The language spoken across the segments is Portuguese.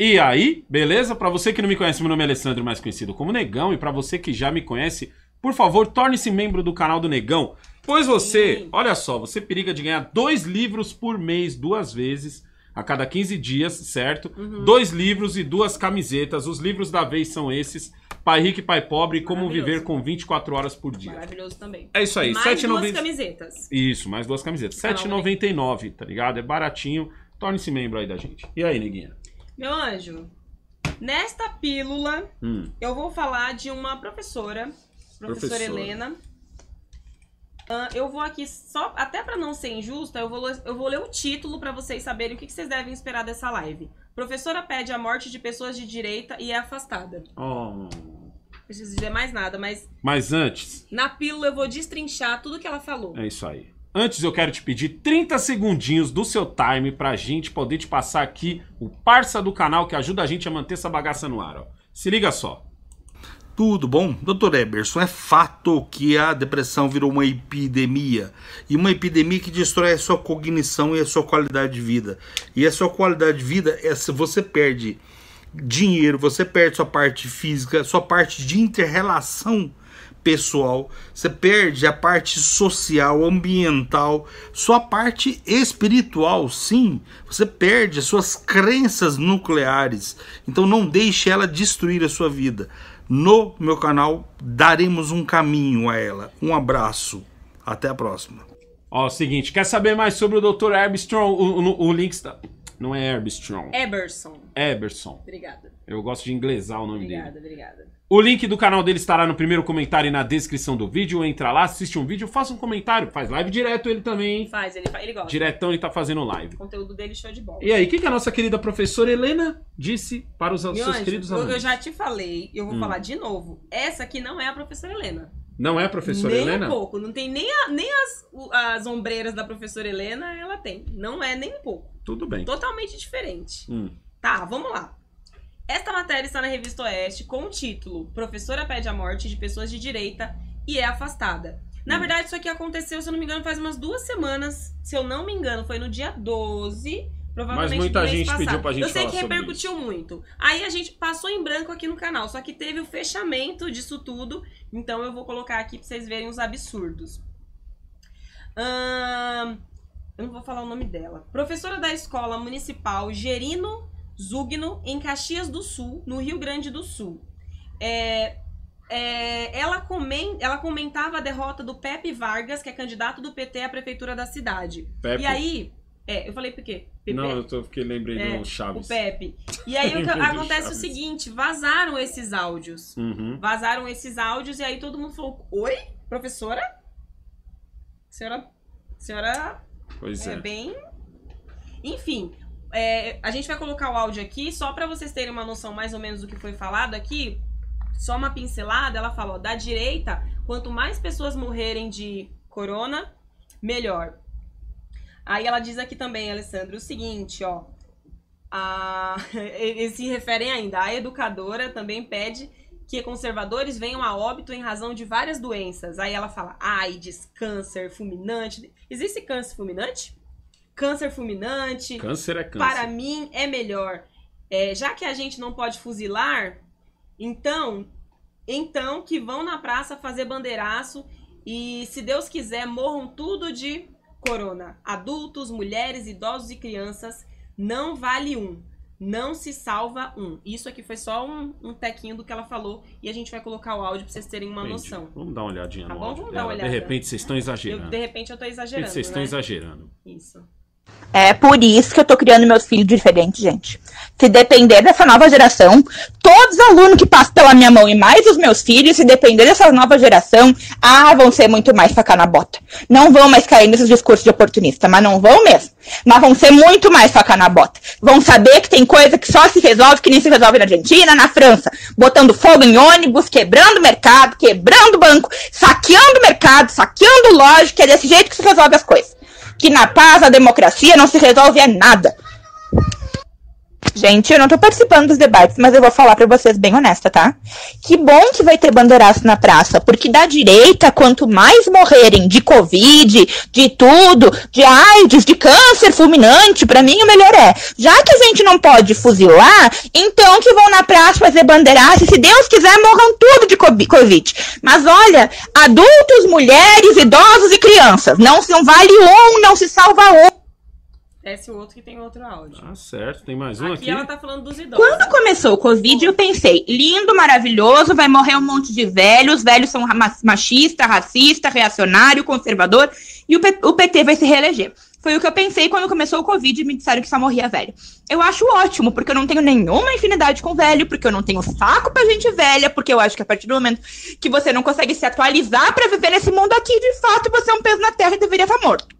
E aí, beleza? Para você que não me conhece, meu nome é Alessandro, mais conhecido como Negão, e para você que já me conhece, por favor, torne-se membro do canal do Negão, pois você, Sim. olha só, você periga de ganhar dois livros por mês, duas vezes, a cada 15 dias, certo? Uhum. Dois livros e duas camisetas. Os livros da vez são esses. Pai Rico e Pai Pobre, Como Viver com 24 Horas por Dia. Maravilhoso também. É isso aí. Mais 7, duas 90... camisetas. Isso, mais duas camisetas. R$7,99, tá ligado? É baratinho. Torne-se membro aí da gente. E aí, neguinha? Meu anjo, nesta pílula hum. eu vou falar de uma professora, professora, professora. Helena. Uh, eu vou aqui só, até para não ser injusta, eu vou, eu vou ler o título para vocês saberem o que, que vocês devem esperar dessa live. Professora pede a morte de pessoas de direita e é afastada. Oh. Não preciso dizer mais nada, mas. Mas antes. Na pílula eu vou destrinchar tudo que ela falou. É isso aí. Antes eu quero te pedir 30 segundinhos do seu time pra gente poder te passar aqui o parça do canal que ajuda a gente a manter essa bagaça no ar. Ó. Se liga só. Tudo bom? Doutor Eberson, é fato que a depressão virou uma epidemia. E uma epidemia que destrói a sua cognição e a sua qualidade de vida. E a sua qualidade de vida é se você perde dinheiro, você perde sua parte física, sua parte de interrelação pessoal, você perde a parte social, ambiental, sua parte espiritual, sim. Você perde as suas crenças nucleares. Então não deixe ela destruir a sua vida. No meu canal daremos um caminho a ela. Um abraço. Até a próxima. Ó, o seguinte, quer saber mais sobre o Dr. Armstrong? O, o, o link está... Não é Armstrong. Eberson. Eberson. Obrigada. Eu gosto de inglesar o nome obrigada, dele. Obrigada, obrigada. O link do canal dele estará no primeiro comentário e na descrição do vídeo. Entra lá, assiste um vídeo, faça um comentário. Faz live direto ele também. Faz, ele, ele gosta. Diretão ele tá fazendo live. O conteúdo dele show de bola. E aí, o que, que a nossa querida professora Helena disse para os Meu seus anjo, queridos alunos? Eu já te falei, e eu vou hum. falar de novo. Essa aqui não é a professora Helena. Não é a professora nem Helena? Nem um pouco. Não tem nem, a, nem as, as ombreiras da professora Helena, ela tem. Não é nem um pouco. Tudo bem. Totalmente diferente. Hum. Tá, vamos lá. Esta matéria está na revista Oeste com o título Professora pede a morte de pessoas de direita e é afastada. Na hum. verdade, isso aqui aconteceu, se eu não me engano, faz umas duas semanas. Se eu não me engano, foi no dia 12. Provavelmente Mas muita gente passado. pediu pra gente Eu sei que repercutiu muito. Aí a gente passou em branco aqui no canal, só que teve o fechamento disso tudo. Então eu vou colocar aqui pra vocês verem os absurdos. Hum, eu não vou falar o nome dela. Professora da escola municipal Gerino Zugno, em Caxias do Sul, no Rio Grande do Sul. É, é, ela, ela, comentava a derrota do Pepe Vargas, que é candidato do PT à prefeitura da cidade. Pepe. E aí. É, eu falei por quê? Pepe. Não, eu tô, lembrei é, do Chaves. O Pepe. E aí o que, acontece é o seguinte: vazaram esses áudios. Uhum. Vazaram esses áudios, e aí todo mundo falou: Oi, professora? senhora. senhora. Pois é. é. bem. Enfim, é, a gente vai colocar o áudio aqui, só para vocês terem uma noção mais ou menos do que foi falado aqui. Só uma pincelada, ela falou, da direita, quanto mais pessoas morrerem de corona, melhor. Aí ela diz aqui também, Alessandro, o seguinte, ó. A, eles se referem ainda, a educadora também pede que conservadores venham a óbito em razão de várias doenças. Aí ela fala AIDS, câncer, fulminante. Existe câncer fulminante? câncer fulminante. Câncer é câncer. Para mim é melhor. É, já que a gente não pode fuzilar, então, então que vão na praça fazer bandeiraço e, se Deus quiser, morram tudo de corona. Adultos, mulheres, idosos e crianças, não vale um. Não se salva um. Isso aqui foi só um, um tequinho do que ela falou e a gente vai colocar o áudio pra vocês terem uma Entendi. noção. Vamos dar uma olhadinha tá no bom? áudio. Vamos dela. dar uma olhada. De repente vocês estão exagerando. Eu, de repente eu tô exagerando. De vocês né? estão exagerando. Isso. É por isso que eu tô criando meus filhos diferentes, gente. Se depender dessa nova geração, todos os alunos que passam pela minha mão e mais os meus filhos, se depender dessa nova geração, ah, vão ser muito mais facar na bota. Não vão mais cair nesses discursos de oportunista, mas não vão mesmo. Mas vão ser muito mais facar na bota. Vão saber que tem coisa que só se resolve, que nem se resolve na Argentina, na França. Botando fogo em ônibus, quebrando mercado, quebrando banco, saqueando mercado, saqueando loja, que é desse jeito que se resolve as coisas que na paz, a democracia, não se resolve a nada. Gente, eu não tô participando dos debates, mas eu vou falar para vocês bem honesta, tá? Que bom que vai ter bandeiraço na praça, porque da direita, quanto mais morrerem de Covid, de tudo, de AIDS, de câncer fulminante, para mim o melhor é. Já que a gente não pode fuzilar, então que vão na praça fazer bandeiraço e se Deus quiser morram tudo de Covid. Mas olha, adultos, mulheres, idosos e crianças, não, não vale um, não se salva um. Desce o outro que tem outro áudio. Ah, certo. Tem mais um aqui. Aqui ela tá falando dos idosos. Quando começou o Covid, eu pensei, lindo, maravilhoso, vai morrer um monte de velhos, velhos são machista, racista, reacionário, conservador, e o PT vai se reeleger. Foi o que eu pensei quando começou o Covid e me disseram que só morria velho. Eu acho ótimo, porque eu não tenho nenhuma infinidade com velho, porque eu não tenho saco pra gente velha, porque eu acho que a partir do momento que você não consegue se atualizar para viver nesse mundo aqui, de fato, você é um peso na terra e deveria estar morto.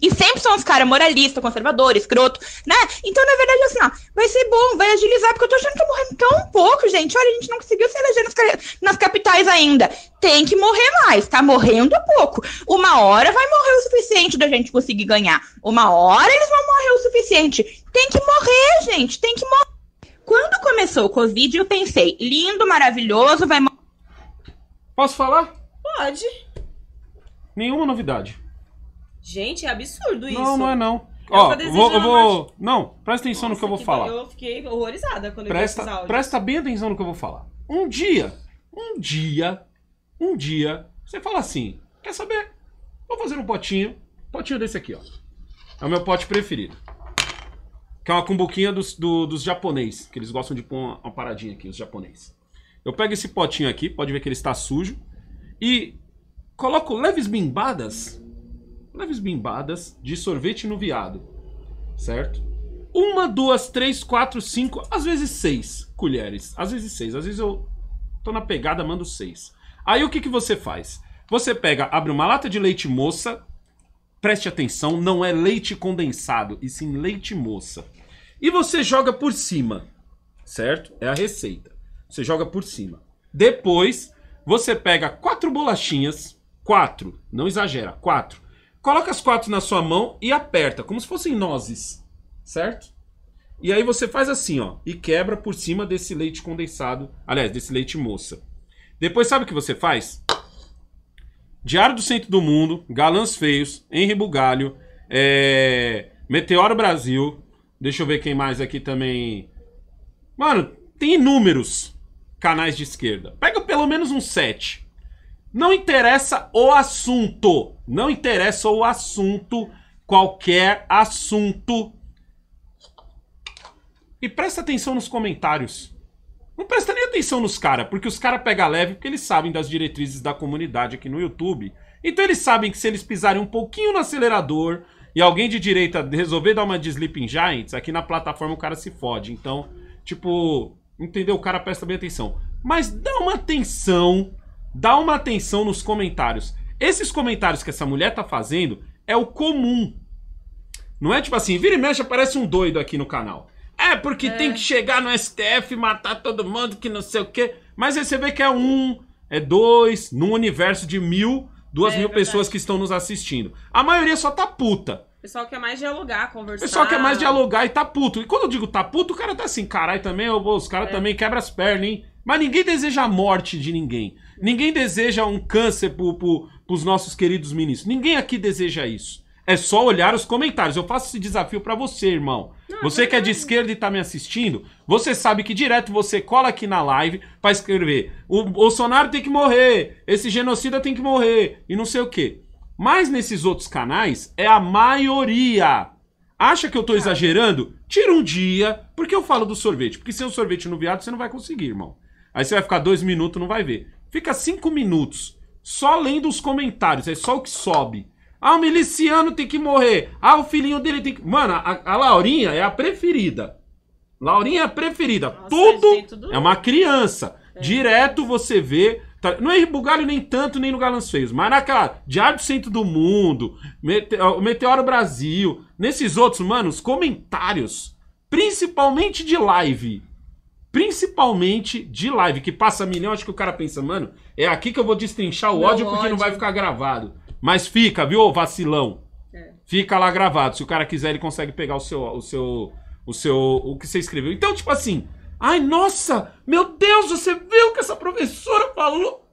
E sempre são os caras moralista, conservador, escroto, né? Então, na verdade, assim, ó, vai ser bom, vai agilizar, porque eu tô achando que tá morrendo tão pouco, gente. Olha, a gente não conseguiu se eleger nas, nas capitais ainda. Tem que morrer mais, tá morrendo pouco. Uma hora vai morrer o suficiente da gente conseguir ganhar. Uma hora eles vão morrer o suficiente. Tem que morrer, gente, tem que morrer. Quando começou o Covid, eu pensei, lindo, maravilhoso, vai morrer. Posso falar? Pode. Nenhuma novidade. Gente, é absurdo isso. Não, não é não. Eu Ó, vou, eu vou... Não, presta atenção Nossa, no que eu vou que falar. Eu fiquei horrorizada quando presta, eu vi esses áudios. Presta bem atenção no que eu vou falar. Um dia, um dia, um dia, você fala assim, quer saber? Vou fazer um potinho, potinho desse aqui, ó. É o meu pote preferido. Que é uma cumbuquinha dos, do, dos japonês, que eles gostam de pôr uma, uma paradinha aqui, os japoneses. Eu pego esse potinho aqui, pode ver que ele está sujo, e coloco leves bimbadas leves bimbadas de sorvete no viado, certo? Uma, duas, três, quatro, cinco, às vezes seis colheres. Às vezes seis. Às vezes eu tô na pegada, mando seis. Aí o que, que você faz? Você pega, abre uma lata de leite moça. Preste atenção, não é leite condensado, e sim leite moça. E você joga por cima, certo? É a receita. Você joga por cima. Depois, você pega quatro bolachinhas, quatro, não exagera, quatro Coloca as quatro na sua mão e aperta, como se fossem nozes, certo? E aí você faz assim, ó, e quebra por cima desse leite condensado, aliás, desse leite moça. Depois sabe o que você faz? Diário do Centro do Mundo, Galãs Feios, Henri Bugalho, é... Meteoro Brasil, deixa eu ver quem mais aqui também. Mano, tem inúmeros canais de esquerda. Pega pelo menos uns sete não interessa o assunto. Não interessa o assunto. Qualquer assunto. E presta atenção nos comentários. Não presta nem atenção nos caras, porque os caras pegam leve porque eles sabem das diretrizes da comunidade aqui no YouTube. Então eles sabem que se eles pisarem um pouquinho no acelerador e alguém de direita resolver dar uma de Sleeping Giants, aqui na plataforma o cara se fode. Então, tipo, entendeu? O cara presta bem atenção. Mas dá uma atenção dá uma atenção nos comentários. Esses comentários que essa mulher tá fazendo é o comum. Não é tipo assim, vira e mexe, aparece um doido aqui no canal. É, porque é. tem que chegar no STF, matar todo mundo, que não sei o quê. Mas aí você vê que é um, é dois, num universo de mil, duas é, mil pessoas que estão nos assistindo. A maioria só tá puta. Pessoal quer mais dialogar, conversar. Pessoal quer mais dialogar e tá puto. E quando eu digo tá puto, o cara tá assim, caralho, também, os caras é. também quebra as pernas, hein? Mas ninguém deseja a morte de ninguém. Ninguém deseja um câncer para pro, pros nossos queridos ministros. Ninguém aqui deseja isso. É só olhar os comentários. Eu faço esse desafio para você, irmão. Não, você que é de esquerda e tá me assistindo, você sabe que direto você cola aqui na live para escrever: o Bolsonaro tem que morrer, esse genocida tem que morrer e não sei o quê. Mas nesses outros canais é a maioria. Acha que eu tô exagerando? Tira um dia, porque eu falo do sorvete. Porque sem o sorvete no viado você não vai conseguir, irmão. Aí você vai ficar dois minutos não vai ver. Fica cinco minutos só lendo os comentários, é só o que sobe. Ah, o miliciano tem que morrer. Ah, o filhinho dele tem que. Mano, a, a Laurinha é a preferida. Laurinha é a preferida. Nossa, tudo, tudo, é uma criança. É. Direto você vê. Tá, não é Bugalho nem tanto, nem no Galãs Feios. Mas naquela Diário do Centro do Mundo, Mete, Meteoro Brasil, nesses outros, mano, os comentários, principalmente de live, principalmente de live, que passa milhão, acho que o cara pensa, mano, é aqui que eu vou destrinchar o ódio porque não vai ficar gravado. Mas fica, viu, vacilão? É. Fica lá gravado. Se o cara quiser, ele consegue pegar o seu o seu o seu o que você escreveu. Então, tipo assim, ai, nossa, meu Deus, você viu o que essa professora falou?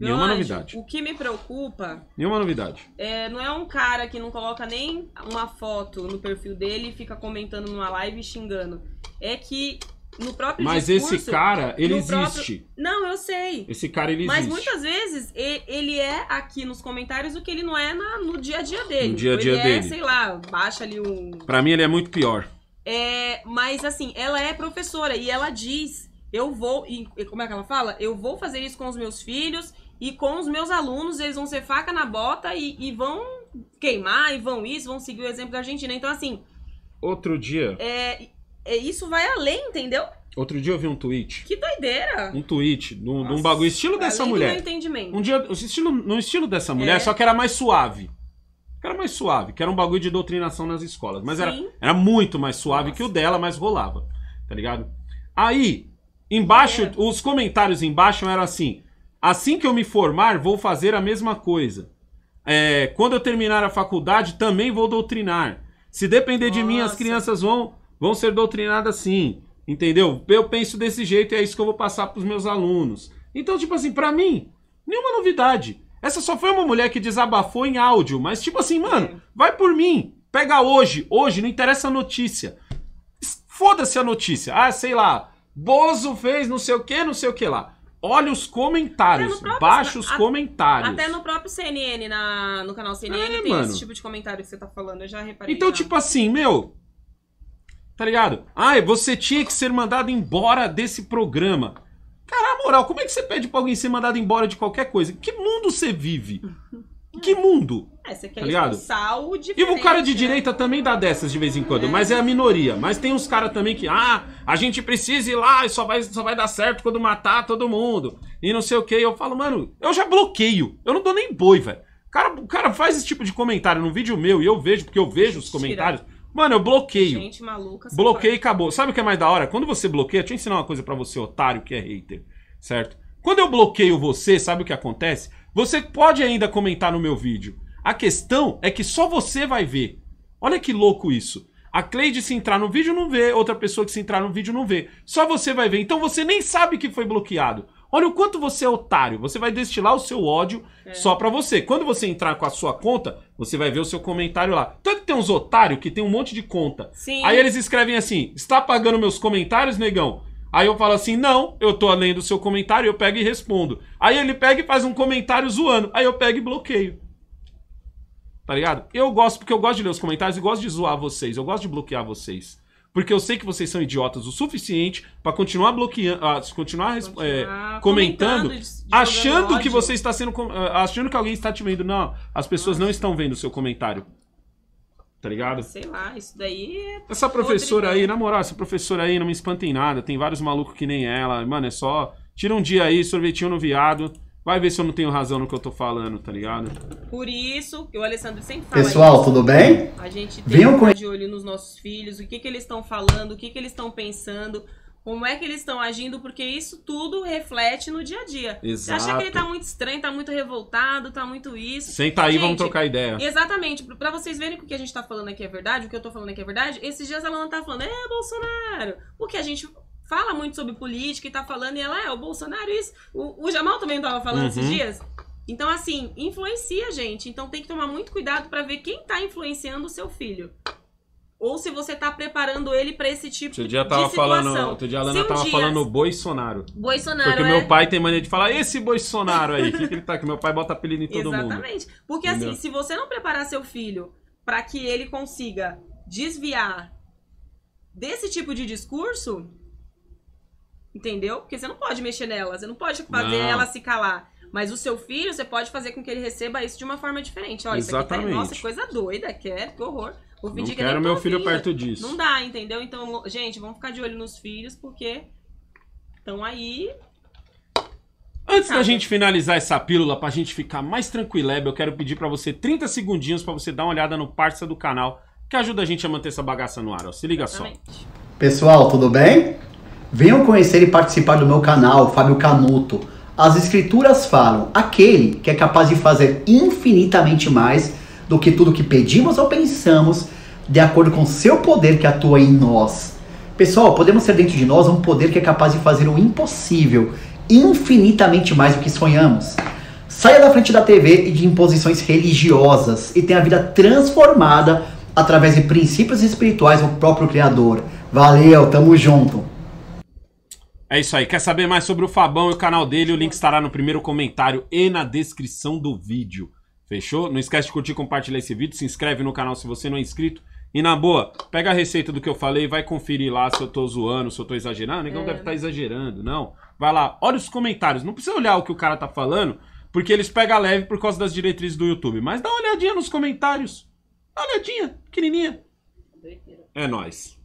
Meu Nenhuma anjo, novidade. O que me preocupa. Nenhuma novidade. É, não é um cara que não coloca nem uma foto no perfil dele e fica comentando numa live e xingando. É que no próprio Mas discurso, esse cara, ele existe. Próprio... Não, eu sei. Esse cara, ele Mas existe. Mas muitas vezes ele é aqui nos comentários o que ele não é na, no dia a dia dele. No dia a dia ele é, dele. É, sei lá, baixa ali um. Pra mim ele é muito pior. É, mas assim, ela é professora e ela diz: eu vou. E, como é que ela fala? Eu vou fazer isso com os meus filhos e com os meus alunos, eles vão ser faca na bota e, e vão queimar, e vão isso, vão seguir o exemplo da Argentina. Então, assim. Outro dia. É, é, isso vai além, entendeu? Outro dia eu vi um tweet. Que doideira! Um tweet, num, Nossa, num bagulho, estilo dessa mulher. Do entendimento. Um dia, estilo, no estilo dessa mulher, é. só que era mais suave. Era mais suave, que era um bagulho de doutrinação nas escolas. Mas Sim. era, era muito mais suave Nossa. que o dela, mas rolava. Tá ligado? Aí, embaixo, é. os comentários embaixo eram assim: assim que eu me formar, vou fazer a mesma coisa. É, quando eu terminar a faculdade, também vou doutrinar. Se depender Nossa. de mim, as crianças vão vão ser doutrinadas assim, entendeu? Eu penso desse jeito e é isso que eu vou passar para os meus alunos. Então, tipo assim, para mim, nenhuma novidade. Essa só foi uma mulher que desabafou em áudio, mas tipo assim, mano, é. vai por mim, pega hoje, hoje, não interessa a notícia. Foda-se a notícia. Ah, sei lá, Bozo fez não sei o que, não sei o que lá. Olha os comentários, próprio, baixa os a, comentários. Até no próprio CNN, na, no canal CNN, é, tem mano. esse tipo de comentário que você tá falando, eu já reparei. Então, já. tipo assim, meu, Tá ligado? Ai, você tinha que ser mandado embora desse programa. Cara, moral, como é que você pede pra alguém ser mandado embora de qualquer coisa? Que mundo você vive? Que é. mundo? É, você quer tá ligado? E o cara de né? direita também dá dessas de vez em quando, é. mas é a minoria. Mas tem uns caras também que, ah, a gente precisa ir lá e só vai, só vai dar certo quando matar todo mundo. E não sei o que. Eu falo, mano, eu já bloqueio. Eu não dou nem boi, velho. O cara, cara faz esse tipo de comentário num vídeo meu e eu vejo, porque eu vejo os comentários. Tira. Mano, eu bloqueio. Gente maluca. Bloqueio e acabou. Sabe o que é mais da hora? Quando você bloqueia, deixa eu ensinar uma coisa para você, otário, que é hater, certo? Quando eu bloqueio você, sabe o que acontece? Você pode ainda comentar no meu vídeo. A questão é que só você vai ver. Olha que louco isso. A Cleide se entrar no vídeo não vê, outra pessoa que se entrar no vídeo não vê. Só você vai ver. Então você nem sabe que foi bloqueado. Olha o quanto você é otário. Você vai destilar o seu ódio é. só para você. Quando você entrar com a sua conta, você vai ver o seu comentário lá. Tanto que tem uns otários que tem um monte de conta. Sim. Aí eles escrevem assim: está pagando meus comentários, negão? Aí eu falo assim: não, eu tô lendo o seu comentário, eu pego e respondo. Aí ele pega e faz um comentário zoando. Aí eu pego e bloqueio. Tá ligado? Eu gosto, porque eu gosto de ler os comentários e gosto de zoar vocês, eu gosto de bloquear vocês porque eu sei que vocês são idiotas o suficiente para continuar bloqueando, ah, continuar, continuar é, comentando, comentando de, de achando que você está sendo, ah, achando que alguém está te vendo. Não, as pessoas Nossa. não estão vendo o seu comentário. Tá ligado? Sei lá, isso daí é Essa professora aí, na moral, essa professora aí não me espanta em nada. Tem vários malucos que nem ela. Mano, é só. Tira um dia aí, sorvetinho no viado. Vai ver se eu não tenho razão no que eu tô falando, tá ligado? Por isso que o Alessandro sempre fala. Pessoal, tudo bem? A gente tem um com... de olho nos nossos filhos, o que, que eles estão falando, o que, que eles estão pensando, como é que eles estão agindo, porque isso tudo reflete no dia a dia. Exato. Você acha que ele tá muito estranho, tá muito revoltado, tá muito isso. Senta tá aí, gente, vamos trocar ideia. Exatamente, para vocês verem que o que a gente tá falando aqui é verdade, o que eu tô falando aqui é verdade, esses dias a Lana tá falando, é Bolsonaro, o que a gente fala muito sobre política e tá falando, e ela é o Bolsonaro, isso. O, o Jamal também tava falando uhum. esses dias. Então, assim, influencia a gente. Então tem que tomar muito cuidado para ver quem tá influenciando o seu filho. Ou se você tá preparando ele para esse tipo dia de tava situação. Falando, outro dia a Lana tava falando Bolsonaro. Bolsonaro, Porque é... meu pai tem mania de falar, esse Bolsonaro aí, que, que ele tá aqui? Meu pai bota apelido em todo Exatamente. mundo. Exatamente. Porque assim, Entendeu? assim, se você não preparar seu filho para que ele consiga desviar desse tipo de discurso, Entendeu? Porque você não pode mexer nela, você não pode fazer não. ela se calar. Mas o seu filho, você pode fazer com que ele receba isso de uma forma diferente. Olha, Exatamente. isso aqui tá, nossa, coisa doida, quer, é, que horror. Vou não é que quero meu filho, perto disso. Não dá, entendeu? Então, gente, vamos ficar de olho nos filhos, porque estão aí Antes da gente finalizar essa pílula, pra gente ficar mais tranquileb, eu quero pedir para você 30 segundinhos para você dar uma olhada no parça do canal, que ajuda a gente a manter essa bagaça no ar. Ó. Se liga só. Pessoal, tudo bem? Venham conhecer e participar do meu canal, Fábio Canuto. As escrituras falam aquele que é capaz de fazer infinitamente mais do que tudo que pedimos ou pensamos, de acordo com seu poder que atua em nós. Pessoal, podemos ser dentro de nós um poder que é capaz de fazer o impossível, infinitamente mais do que sonhamos. Saia da frente da TV e de imposições religiosas e tenha a vida transformada através de princípios espirituais do próprio Criador. Valeu, tamo junto! É isso aí. Quer saber mais sobre o Fabão e o canal dele? O link estará no primeiro comentário e na descrição do vídeo. Fechou? Não esquece de curtir, compartilhar esse vídeo, se inscreve no canal se você não é inscrito. E na boa, pega a receita do que eu falei, e vai conferir lá se eu tô zoando, se eu tô exagerando. O negão é. deve estar tá exagerando, não. Vai lá, olha os comentários. Não precisa olhar o que o cara tá falando, porque eles pegam leve por causa das diretrizes do YouTube. Mas dá uma olhadinha nos comentários. Dá uma olhadinha, pequenininha. É nóis.